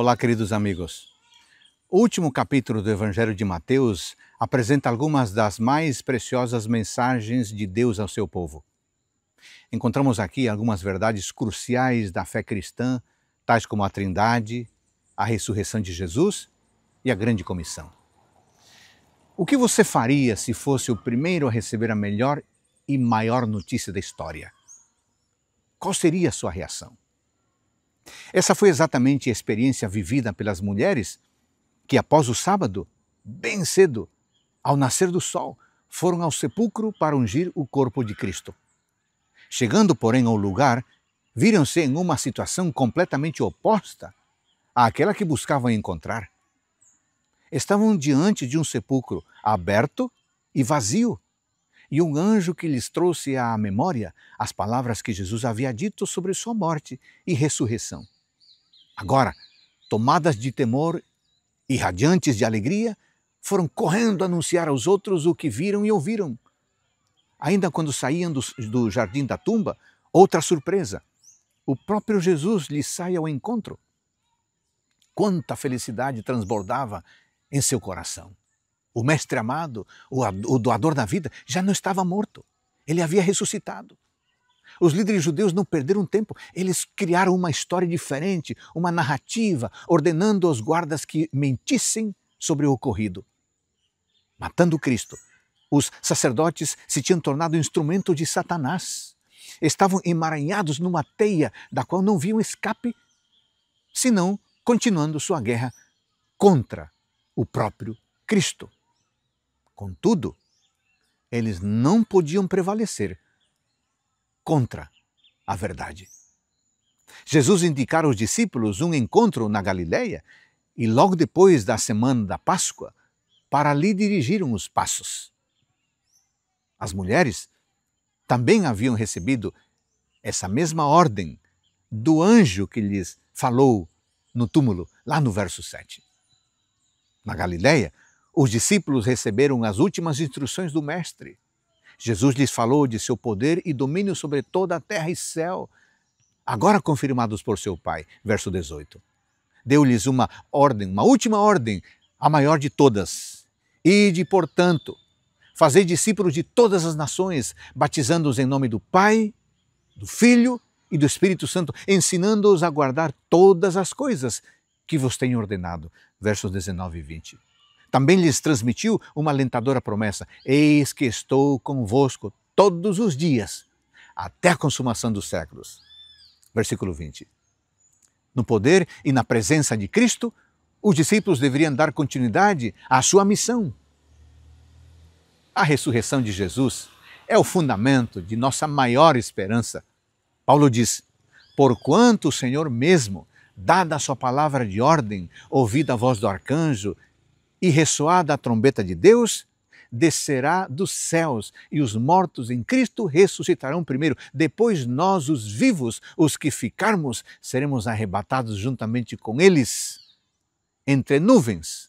Olá, queridos amigos. O último capítulo do Evangelho de Mateus apresenta algumas das mais preciosas mensagens de Deus ao seu povo. Encontramos aqui algumas verdades cruciais da fé cristã, tais como a Trindade, a ressurreição de Jesus e a Grande Comissão. O que você faria se fosse o primeiro a receber a melhor e maior notícia da história? Qual seria a sua reação? Essa foi exatamente a experiência vivida pelas mulheres que, após o sábado, bem cedo, ao nascer do sol, foram ao sepulcro para ungir o corpo de Cristo. Chegando, porém, ao lugar, viram-se em uma situação completamente oposta àquela que buscavam encontrar. Estavam diante de um sepulcro aberto e vazio e um anjo que lhes trouxe à memória as palavras que Jesus havia dito sobre sua morte e ressurreição. Agora, tomadas de temor e radiantes de alegria, foram correndo anunciar aos outros o que viram e ouviram. Ainda quando saíam do, do jardim da tumba, outra surpresa: o próprio Jesus lhes sai ao encontro. Quanta felicidade transbordava em seu coração! O mestre amado, o, doador da vida, já não estava morto. Ele havia ressuscitado. Os líderes judeus não perderam tempo, eles criaram uma história diferente, uma narrativa, ordenando aos guardas que mentissem sobre o ocorrido. Matando Cristo, os sacerdotes se tinham tornado instrumento de Satanás. Estavam emaranhados numa teia da qual não viam escape, senão continuando sua guerra contra o próprio Cristo. Contudo, eles não podiam prevalecer contra a verdade. Jesus indicara aos discípulos um encontro na Galileia e logo depois da semana da Páscoa para lhe dirigiram os passos. As mulheres também haviam recebido essa mesma ordem do anjo que lhes falou no túmulo, lá no verso 7. Na Galileia, os discípulos receberam as últimas instruções do Mestre. Jesus lhes falou de seu poder e domínio sobre toda a terra e céu, agora confirmados por seu Pai. Verso 18. Deu-lhes uma ordem, uma última ordem, a maior de todas. Ide, portanto, fazei discípulos de todas as nações, batizando-os em nome do Pai, do Filho e do Espírito Santo, ensinando-os a guardar todas as coisas que vos tenho ordenado. Versos 19 e 20. Também lhes transmitiu uma alentadora promessa: Eis que estou convosco todos os dias, até a consumação dos séculos. Versículo 20. No poder e na presença de Cristo, os discípulos deveriam dar continuidade à sua missão. A ressurreição de Jesus é o fundamento de nossa maior esperança. Paulo diz: Porquanto o Senhor mesmo, dada a sua palavra de ordem, ouvida a voz do arcanjo e ressoada a trombeta de Deus, descerá dos céus, e os mortos em Cristo ressuscitarão primeiro. Depois nós, os vivos, os que ficarmos, seremos arrebatados juntamente com eles, entre nuvens,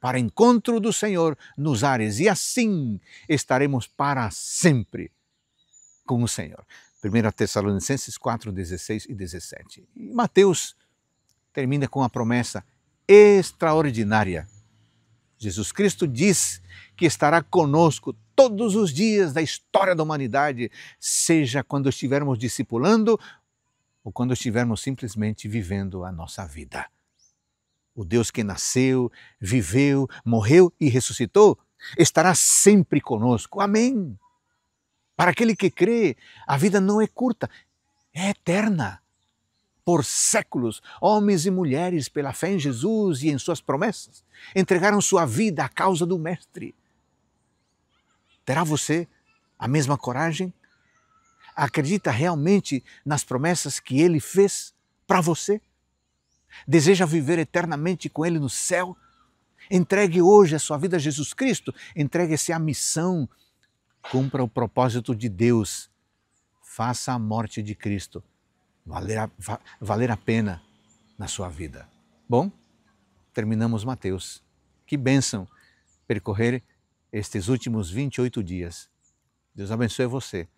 para encontro do Senhor nos ares, e assim estaremos para sempre com o Senhor. 1 Tessalonicenses 4, 16 e 17. E Mateus termina com a promessa extraordinária Jesus Cristo diz que estará conosco todos os dias da história da humanidade, seja quando estivermos discipulando ou quando estivermos simplesmente vivendo a nossa vida. O Deus que nasceu, viveu, morreu e ressuscitou estará sempre conosco. Amém. Para aquele que crê, a vida não é curta, é eterna por séculos, homens e mulheres, pela fé em Jesus e em suas promessas, entregaram sua vida à causa do Mestre. Terá você a mesma coragem? Acredita realmente nas promessas que ele fez para você? Deseja viver eternamente com ele no céu? Entregue hoje a sua vida a Jesus Cristo, entregue-se à missão, cumpra o propósito de Deus, faça a morte de Cristo valer a, va, valer a pena na sua vida. Bom, terminamos Mateus. Que bênção percorrer estes últimos 28 dias. Deus abençoe você.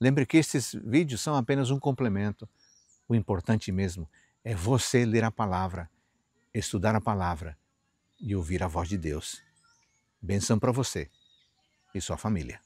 Lembre que estes vídeos são apenas um complemento. O importante mesmo é você ler a palavra, estudar a palavra e ouvir a voz de Deus. Benção para você e sua família.